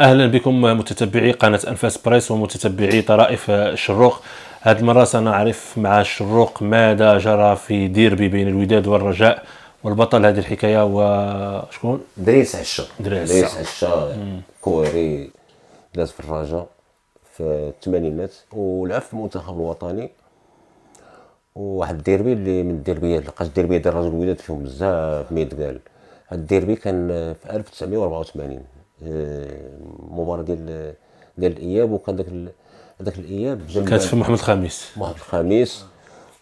اهلا بكم متتبعي قناه انفاس بريس ومتتبعي طرائف الشروق هذه المره سنعرف مع الشروق ماذا جرى في ديربي بين الوداد والرجاء والبطل هذه الحكايه هو شكون دريس عشا دريس نعم. عشا كوري داز في الرجاء في الثمانينات ولعب في المنتخب الوطني وواحد الديربي اللي من الديربيات لقاش الديربيات ديال الرجل الوداد فيهم بزاف ما يتقال هاد الديربي كان في 1984 المؤتمر ديال ديال الاياب وكان داك ال... داك الاياب كانت في محمد الخامس محمد الخامس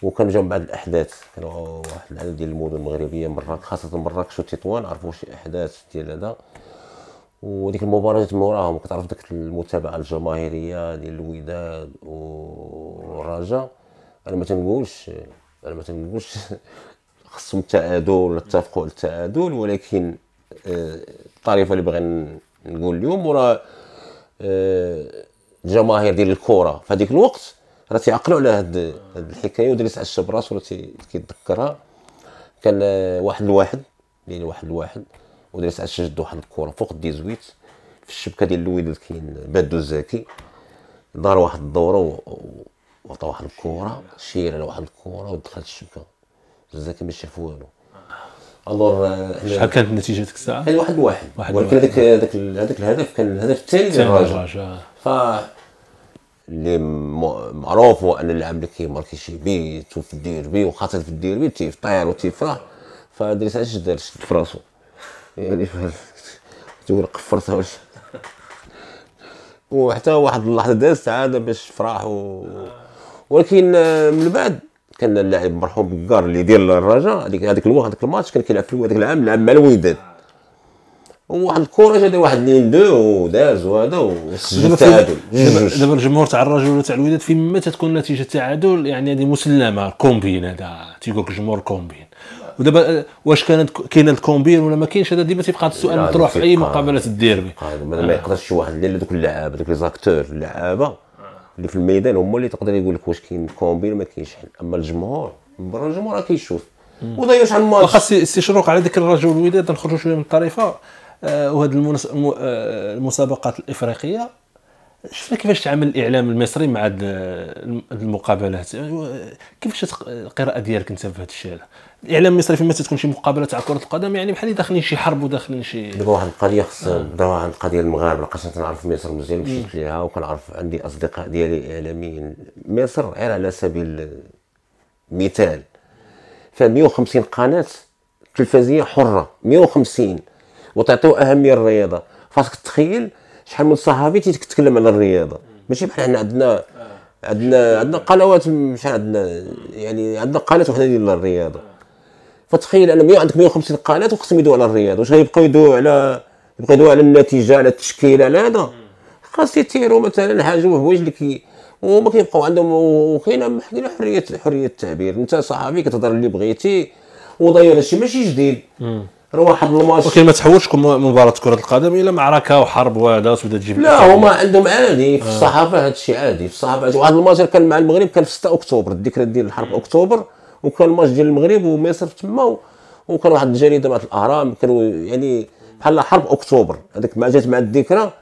وكان جاهم بعض الاحداث كان واحد العدد ديال المدن المغربيه مراكش خاصه مراكش وتطوان عرفوا شي احداث ديال هذا وديك المباراه جات من وراهم كتعرف ديك المتابعه الجماهيريه ديال الوداد والرجاء انا ما تنقولش انا ما تنقولش خصهم التعادل ولا اتفقوا على التعادل ولكن آه، الطريفه اللي بغينا نقول اليوم وراه الجماهير ديال الكره في هذيك الوقت راه تيعقلوا على هاد, هاد الحكايه ودريس عشب راسو راه تيتذكرها كان آه، واحد الواحد يعني واحد الواحد ودريس عشب جد واحد الكره فوق الديزويت في الشبكه ديال الوداد كاين بادو زاكي دار واحد الدوره وعطى واحد الكره شير على واحد الكره ودخل الشبكه زاكي ما شاف والو الور آه، شحال كانت نتيجتك الساعه؟ كان واحد واحد ولكن هذاك هذاك هذاك الهدف كان الهدف الثاني للرجاء آه. ف اللي معروف هو ان اللاعب اللي كيماركي شي بي توف في الديربي وخاصه في الديربي تيفطير وتيفرح فدريس علاش دار شد في راسو يعني تقول قفرتها واش وحتى واحد اللحظه دازت عاد باش فرح و... ولكن آه، من بعد كان اللاعب مرحوم بكار اللي يدير الرجاء هذيك هذاك الوقت هذاك الماتش كان كيلعب في هذاك العام لعب مع الوداد وواحد الكره جا واحد لين دو وداز وهذا وسجل التعادل دابا الجمهور تاع الرجاء ولا تاع الوداد فيما تتكون نتيجه التعادل يعني هذه مسلمه كومبين هذا تيقول لك الجمهور كومبين ودابا آه، واش كانت كاينه الكومبين ولا ما كاينش هذا ديما تيبقى هذا السؤال مطروح في اي مقابله الديربي ما يقدرش شي واحد لان دوك اللعابه دوك لي زاكتور اللعابه اللي في الميدان هما اللي تقدر يقول لك واش كاين كومبي ولا ما كاينش حل اما الجمهور من برا الجمهور راه كيشوف وداير شحال الماتش خاص سي شروق على ذاك الرجل الوداد نخرجوا شويه من الطريفه آه، وهذه آه، المسابقات الافريقيه شفنا كيفاش تعامل الاعلام المصري مع هذه المقابلات كيفاش القراءه ديالك انت في هذا الشيء الاعلام المصري فيما تتكون شي مقابله تاع كره القدم يعني بحال داخلين شي حرب وداخلين شي دابا واحد القضيه خص آه. دابا واحد القضيه المغاربه لقاش تنعرف مصر مزيان مشيت ليها وكنعرف عندي اصدقاء ديالي اعلاميين مصر غير على سبيل المثال ف 150 قناه تلفزيونيه حره 150 وتعطيو اهميه للرياضه فاش كتخيل شحال من صحفي تيتكلم على الرياضه ماشي بحال حنا عندنا عندنا عندنا قنوات مش عندنا يعني عندنا قناه وحده ديال الرياضه فتخيل 100 عندك 150 قناه وخصهم يدوا على الرياضه واش غيبقاو يدوا على يبقاو يدوا على النتيجه على التشكيله على هذا خاص يتيروا مثلا حاجه وهوايج اللي كي وما كيبقاو عندهم وكاينه حقنا حريه حريه التعبير انت صحفي كتهضر اللي بغيتي وداير هادشي ماشي جديد راه واحد الماتش ولكن ما تحولش مباراه كره القدم الى معركه وحرب وهذا تبدا تجيب لا هما عندهم عادي آه. في الصحافه هذا الشيء عادي في الصحافه واحد الماتش كان مع المغرب كان في 6 اكتوبر الذكرى ديال الحرب اكتوبر وكان الماتش ديال المغرب ومصر تما وكان واحد الجريده مع الاهرام كانوا يعني بحال حرب اكتوبر هذيك ما جات مع الذكرى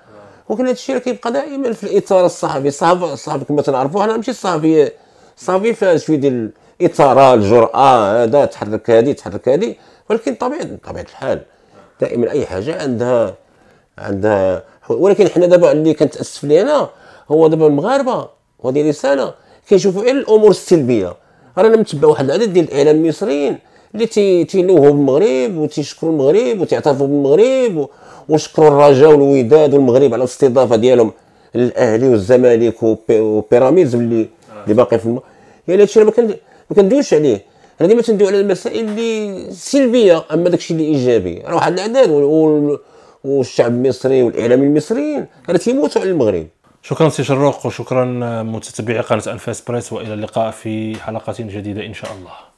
ولكن هذا الشيء كيبقى دائما في الاطار الصحفي الصحافه الصحافه كما تنعرفوا حنا ماشي الصحفي الصحفي فيها شويه ديال اثاره الجراه هذا تحرك هذه تحرك هذه ولكن طبيعي بطبيعه الحال دائما اي حاجه عندها عندها ولكن حنا دابا اللي كنتاسف لينا هو دابا المغاربه وهذه رساله كيشوفوا غير الامور السلبيه رانا متبع واحد العدد ديال الاعلام المصريين اللي تي تيلوهوا بالمغرب وتيشكروا المغرب وتيعترفوا بالمغرب وشكروا الرجاء والوداد والمغرب على الاستضافه ديالهم الاهلي والزمالك وبيراميدز اللي آه. اللي باقي في المغرب يعني هادشي ما كان ما كندويش عليه انا ديما تندوي على المسائل اللي سلبيه اما داكشي اللي ايجابي راه واحد العدد والشعب المصري والاعلام المصريين راه تيموتوا على المغرب شكرا سي شروق وشكرا متتبعي قناه انفاس بريس والى اللقاء في حلقه جديده ان شاء الله